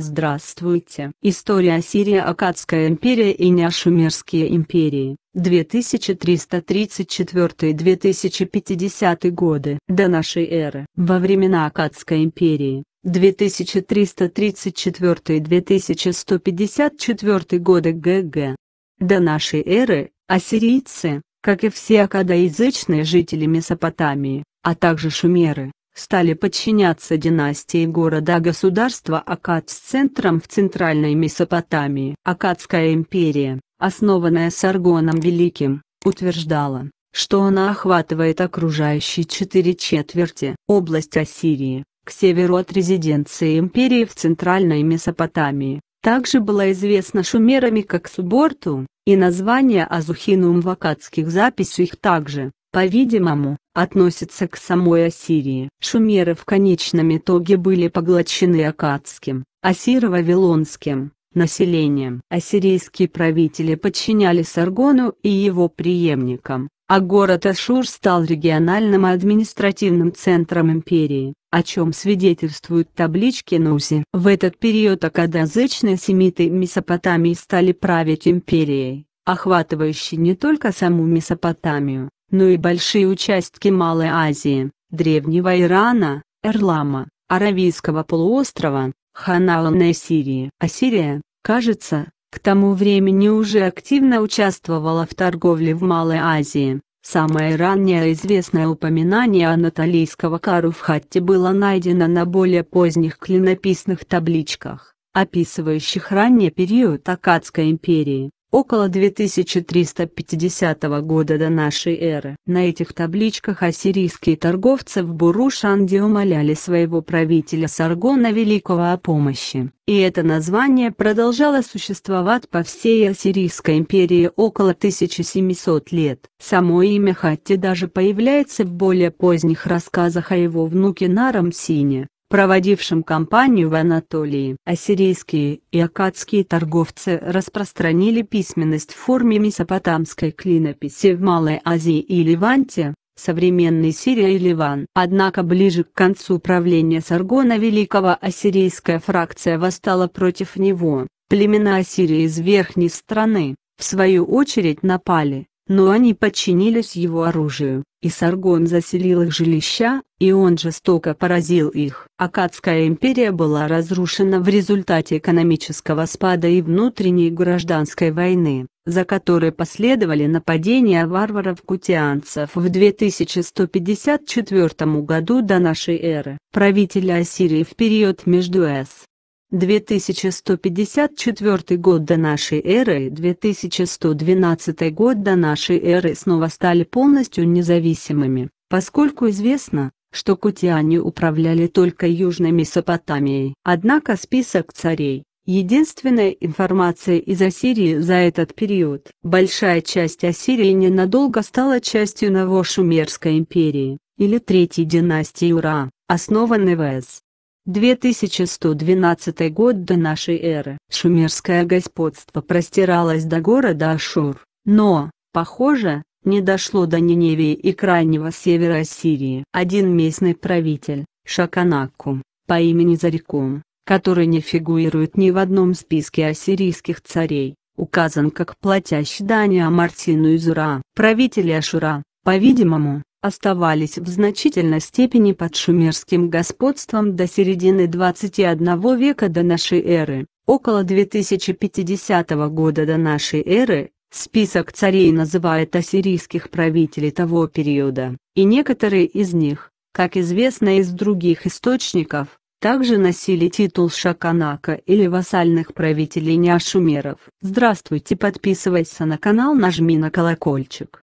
Здравствуйте! История Сирии Акадская империя и Неошумерские империи, 2334-2050 годы до нашей эры. Во времена Акадской империи, 2334-2154 годы г.г. До нашей эры, ассирийцы, как и все акадоязычные жители Месопотамии, а также шумеры, стали подчиняться династии города-государства Акад с центром в центральной Месопотамии. Акадская империя, основанная Саргоном Великим, утверждала, что она охватывает окружающие четыре четверти. Область Ассирии, к северу от резиденции империи в центральной Месопотамии, также была известна шумерами как Суборту, и название Азухинум в акадских записях также по-видимому, относится к самой Ассирии. Шумеры в конечном итоге были поглощены акадским, ассиро-вавилонским населением. Ассирийские правители подчиняли Саргону и его преемникам, а город Ашур стал региональным административным центром империи, о чем свидетельствуют таблички Нузи. В этот период акадазычные семиты Месопотамии стали править империей, охватывающей не только саму Месопотамию, но ну и большие участки Малой Азии, Древнего Ирана, Эрлама, Аравийского полуострова, Ханаана и Сирии. Ассирия, кажется, к тому времени уже активно участвовала в торговле в Малой Азии. Самое раннее известное упоминание анатолийского кару в хатте было найдено на более поздних клинописных табличках, описывающих ранний период Акадской империи. Около 2350 года до нашей эры на этих табличках ассирийские торговцы в Бурушанде умоляли своего правителя Саргона Великого о помощи, и это название продолжало существовать по всей Ассирийской империи около 1700 лет. Само имя Хатти даже появляется в более поздних рассказах о его внуке Нарамсине, проводившим кампанию в Анатолии. Ассирийские и акадские торговцы распространили письменность в форме месопотамской клинописи в Малой Азии и Ливанте, современной Сирии и Ливан. Однако ближе к концу правления Саргона Великого ассирийская фракция восстала против него. Племена Ассирии из верхней страны, в свою очередь напали, но они подчинились его оружию и Саргон заселил их жилища, и он жестоко поразил их. Акадская империя была разрушена в результате экономического спада и внутренней гражданской войны, за которой последовали нападения варваров-кутианцев в 2154 году до нашей эры. Правители Ассирии в период между С 2154 год до нашей эры и 2112 год до нашей эры снова стали полностью независимыми, поскольку известно, что кутиане управляли только Южной Месопотамией. Однако список царей – единственная информация из Ассирии за этот период. Большая часть Ассирии ненадолго стала частью Новошумерской империи, или Третьей династии Ура, основанной в Эс. 2112 год до нашей эры. Шумерское господство простиралось до города Ашур, но, похоже, не дошло до Ниневии и крайнего севера Сирии. Один местный правитель, Шаканаку, по имени Зариком, который не фигурирует ни в одном списке ассирийских царей, указан как платящий дань Амартину из Ура, Правители Ашура, по-видимому, оставались в значительной степени под шумерским господством до середины 21 века до нашей эры. Около 2050 года до нашей эры список царей называет ассирийских правителей того периода, и некоторые из них, как известно из других источников, также носили титул шаканака или вассальных правителей неошумеров. Здравствуйте, подписывайся на канал, нажми на колокольчик.